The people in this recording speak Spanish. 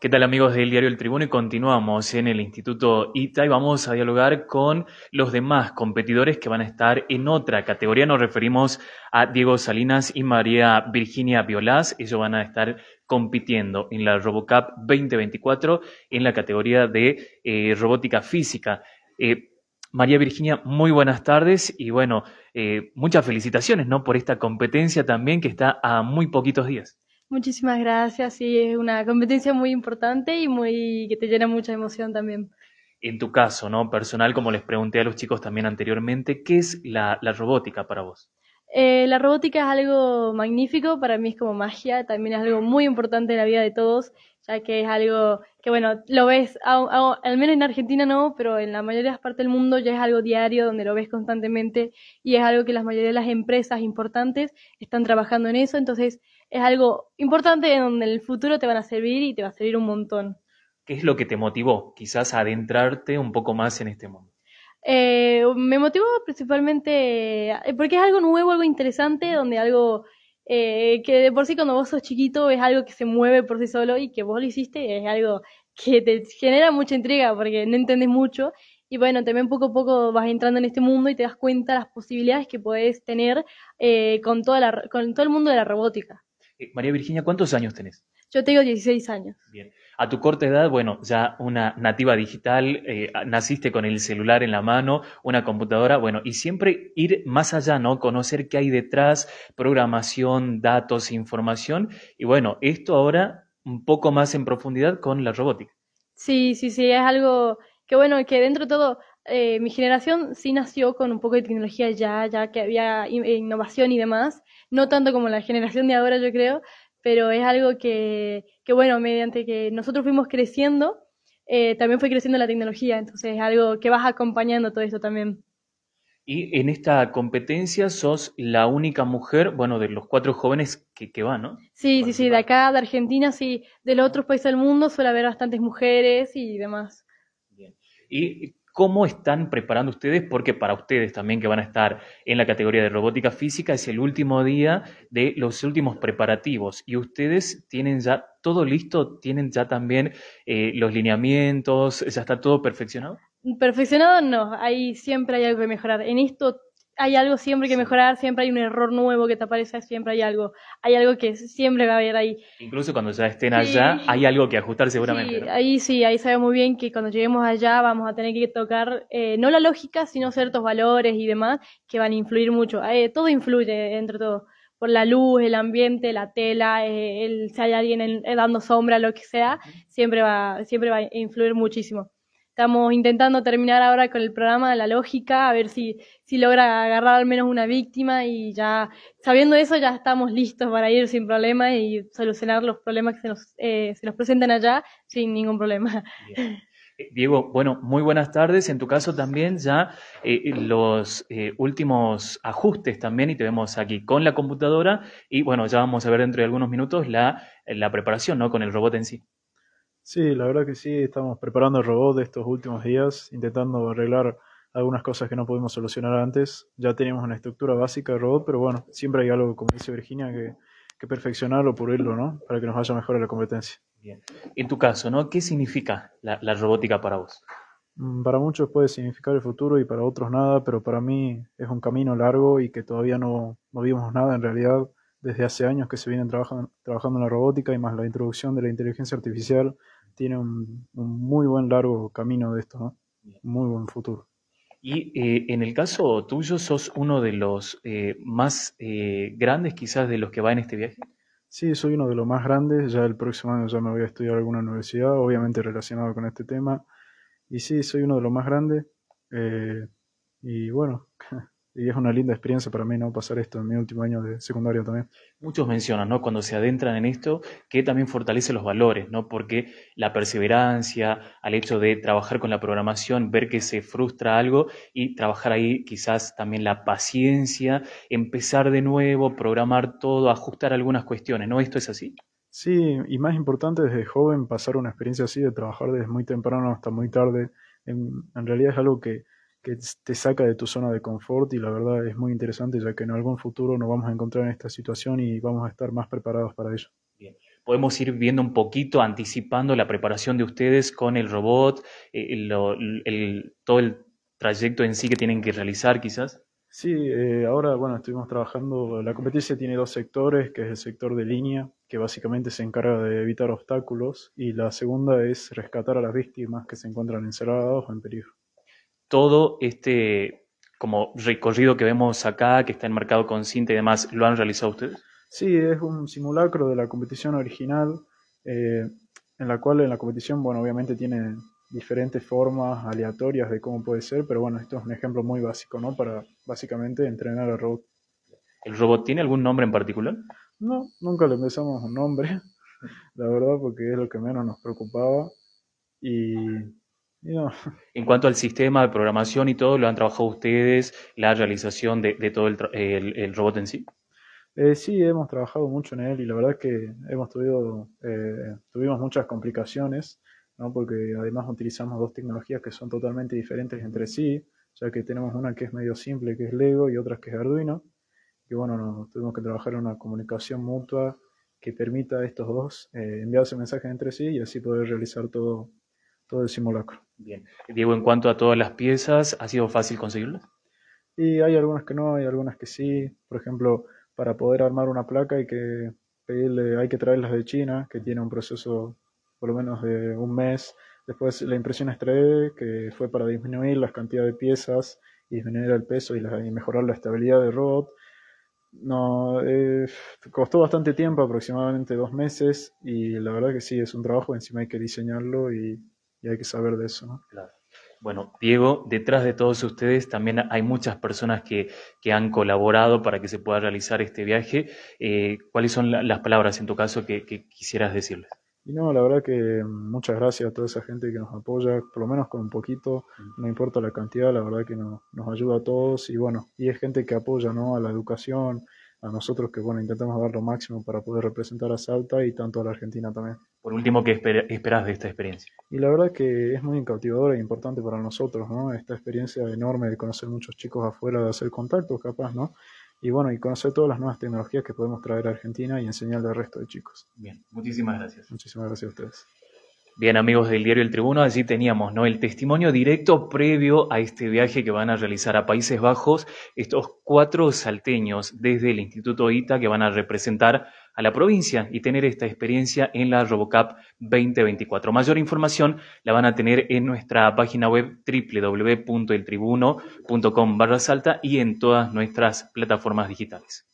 ¿Qué tal amigos del diario El Tribuno? Y continuamos en el Instituto ITA y vamos a dialogar con los demás competidores que van a estar en otra categoría. Nos referimos a Diego Salinas y María Virginia Violás. Ellos van a estar compitiendo en la RoboCup 2024 en la categoría de eh, robótica física. Eh, María Virginia, muy buenas tardes y bueno, eh, muchas felicitaciones por esta competencia también que está a muy poquitos días. Muchísimas gracias, sí, es una competencia muy importante y muy que te llena mucha emoción también. En tu caso, ¿no? Personal, como les pregunté a los chicos también anteriormente, ¿qué es la, robótica para vos? Eh, la robótica es algo magnífico, para mí es como magia, también es algo muy importante en la vida de todos, ya que es algo que, bueno, lo ves, al menos en Argentina no, pero en la mayoría de las partes del mundo ya es algo diario, donde lo ves constantemente y es algo que la mayoría de las empresas importantes están trabajando en eso, entonces es algo importante en donde en el futuro te van a servir y te va a servir un montón. ¿Qué es lo que te motivó quizás a adentrarte un poco más en este mundo? Eh, me motivó principalmente eh, porque es algo nuevo, algo interesante, donde algo eh, que de por sí cuando vos sos chiquito es algo que se mueve por sí solo y que vos lo hiciste es algo que te genera mucha intriga porque no entendés mucho y bueno, también poco a poco vas entrando en este mundo y te das cuenta las posibilidades que podés tener con, toda la, con todo el mundo de la robótica. Eh, María Virginia, ¿cuántos años tenés? Yo tengo 16 años. Bien. A tu corta edad, bueno, ya una nativa digital, eh, naciste con el celular en la mano, una computadora, bueno, y siempre ir más allá, ¿no? Conocer qué hay detrás, programación, datos, información, y bueno, esto ahora un poco más en profundidad con la robótica. Sí, sí, sí, es algo que bueno, que dentro de todo eh, mi generación sí nació con un poco de tecnología ya, ya que había eh, innovación y demás, no tanto como la generación de ahora yo creo, pero es algo que, bueno, mediante que nosotros fuimos creciendo, eh, también fue creciendo la tecnología, entonces es algo que vas acompañando todo esto también. Y en esta competencia sos la única mujer, bueno, de los cuatro jóvenes que, que van, ¿no? Sí, sí, sí, de acá, de Argentina, sí, de los otros países del mundo suele haber bastantes mujeres y demás. Bien. ¿Y ¿Cómo están preparando ustedes? Porque para ustedes también que van a estar en la categoría de robótica física es el último día de los últimos preparativos y ustedes tienen ya todo listo, tienen ya también eh, los lineamientos, ya está todo perfeccionado. Perfeccionado no, ahí siempre hay algo que mejorar. En esto hay algo siempre que mejorar, siempre hay un error nuevo que te aparece, siempre hay algo, hay algo que siempre va a haber ahí. Incluso cuando ya estén allá, hay algo que ajustar seguramente. Ahí sí, ahí sabemos bien que cuando lleguemos allá vamos a tener que tocar eh, no la lógica, sino ciertos valores y demás que van a influir mucho. Eh, todo influye entre todo, por la luz, el ambiente, la tela, eh, si hay alguien dando sombra, lo que sea, siempre va, siempre va a influir muchísimo. Estamos intentando terminar ahora con el programa de la lógica, a ver si, si logra agarrar al menos una víctima y ya, sabiendo eso, ya estamos listos para ir sin problema y solucionar los problemas que se nos, eh, se nos presentan allá sin ningún problema. Eh, Diego, bueno, muy buenas tardes. En tu caso también ya eh, los últimos ajustes también y te vemos aquí con la computadora y bueno, ya vamos a ver dentro de algunos minutos la, la preparación, ¿no? Con el robot en sí. Sí, la verdad que sí, estamos preparando el robot de estos últimos días, intentando arreglar algunas cosas que no pudimos solucionar antes. Ya tenemos una estructura básica de robot, pero bueno, siempre hay algo, como dice Virginia, que, que perfeccionarlo, pulirlo, ¿no? Para que nos vaya mejor a la competencia. Bien. En tu caso, ¿no? ¿Qué significa la, robótica para vos? Mm, para muchos puede significar el futuro y para otros nada, pero para mí es un camino largo y que todavía no, no vimos nada en realidad desde hace años que se vienen trabajando, trabajando en la robótica y más la introducción de la inteligencia artificial tiene un, muy buen largo camino de esto, ¿no? Muy buen futuro. Y eh, en el caso tuyo, ¿sos uno de los eh, más eh, grandes quizás de los que va en este viaje? Sí, soy uno de los más grandes. Ya el próximo año ya me voy a estudiar alguna universidad, obviamente relacionado con este tema. Y sí, soy uno de los más grandes. y bueno, y es una linda experiencia para mí, ¿no? Pasar esto en mi último año de secundario también. Muchos mencionan, ¿no? Cuando se adentran en esto, que también fortalece los valores, ¿no? Porque la perseverancia, al hecho de trabajar con la programación, ver que se frustra algo y trabajar ahí quizás también la paciencia, empezar de nuevo, programar todo, ajustar algunas cuestiones, ¿no? Esto es así. Sí, y más importante desde joven pasar una experiencia así de trabajar desde muy temprano hasta muy tarde. en realidad es algo que que te saca de tu zona de confort y la verdad es muy interesante ya que en algún futuro nos vamos a encontrar en esta situación y vamos a estar más preparados para ello. Bien. Podemos ir viendo un poquito, anticipando la preparación de ustedes con el robot, eh, el, todo el trayecto en sí que tienen que realizar quizás. Sí, eh, ahora bueno, estuvimos trabajando, la competencia tiene dos sectores, que es el sector de línea, que básicamente se encarga de evitar obstáculos, y la segunda es rescatar a las víctimas que se encuentran encerradas o en peligro todo este como recorrido que vemos acá, que está enmarcado con cinta y demás, ¿lo han realizado ustedes? Sí, es un simulacro de la competición original, eh, en la cual en la competición, bueno, obviamente tiene diferentes formas aleatorias de cómo puede ser, pero bueno, esto es un ejemplo muy básico, ¿no? Para básicamente entrenar al robot. ¿El robot tiene algún nombre en particular? No, nunca le empezamos un nombre, la verdad, porque es lo que menos nos preocupaba. Y en cuanto al sistema de programación y todo, ¿lo han trabajado ustedes, la realización de, todo el, robot en sí? Eh, sí, hemos trabajado mucho en él y la verdad es que hemos tenido, eh, tuvimos muchas complicaciones, porque además utilizamos dos tecnologías que son totalmente diferentes entre sí, ya que tenemos una que es medio simple, que es Lego, y otra que es Arduino. Y bueno, nos tuvimos que trabajar en una comunicación mutua que permita a estos dos eh, enviarse mensajes entre sí y así poder realizar todo todo el simulacro. Bien. Diego, en cuanto a todas las piezas, ¿ha sido fácil conseguirlas? Y hay algunas que no, hay algunas que sí. Por ejemplo, para poder armar una placa hay que pedirle, hay que traerlas de China, que tiene un proceso por lo menos de un mes. Después la impresión extrae que fue para disminuir las cantidades de piezas y disminuir el peso y, mejorar la estabilidad del robot. No, costó bastante tiempo, aproximadamente dos meses, y la verdad que sí, es un trabajo, encima hay que diseñarlo y y hay que saber de eso. ¿no? Claro. Bueno, Diego, detrás de todos ustedes también hay muchas personas que, que han colaborado para que se pueda realizar este viaje. Eh, ¿Cuáles son las palabras, en tu caso, que, quisieras decirles? Y no, la verdad que mm, muchas gracias a toda esa gente que nos apoya, por lo menos con un poquito, no importa la cantidad, la verdad que nos ayuda a todos y bueno, y es gente que apoya ¿no? a la educación, a nosotros que bueno, intentamos dar lo máximo para poder representar a Salta y tanto a la Argentina también. Por último, ¿qué esperás esperas de esta experiencia? Y la verdad que es muy cautivadora e importante para nosotros, ¿no? Esta experiencia enorme de conocer muchos chicos afuera, de hacer contactos capaz, ¿no? Y bueno, y conocer todas las nuevas tecnologías que podemos traer a Argentina y enseñarle al resto de chicos. Bien, muchísimas gracias. Muchísimas gracias a ustedes. Bien, amigos del diario El Tribuno, allí teníamos ¿no? el testimonio directo previo a este viaje que van a realizar a Países Bajos estos cuatro salteños desde el Instituto ITA que van a representar a la provincia y tener esta experiencia en la RoboCup 2024. Mayor información la van a tener en nuestra página web www.eltribuno.com barra salta y en todas nuestras plataformas digitales.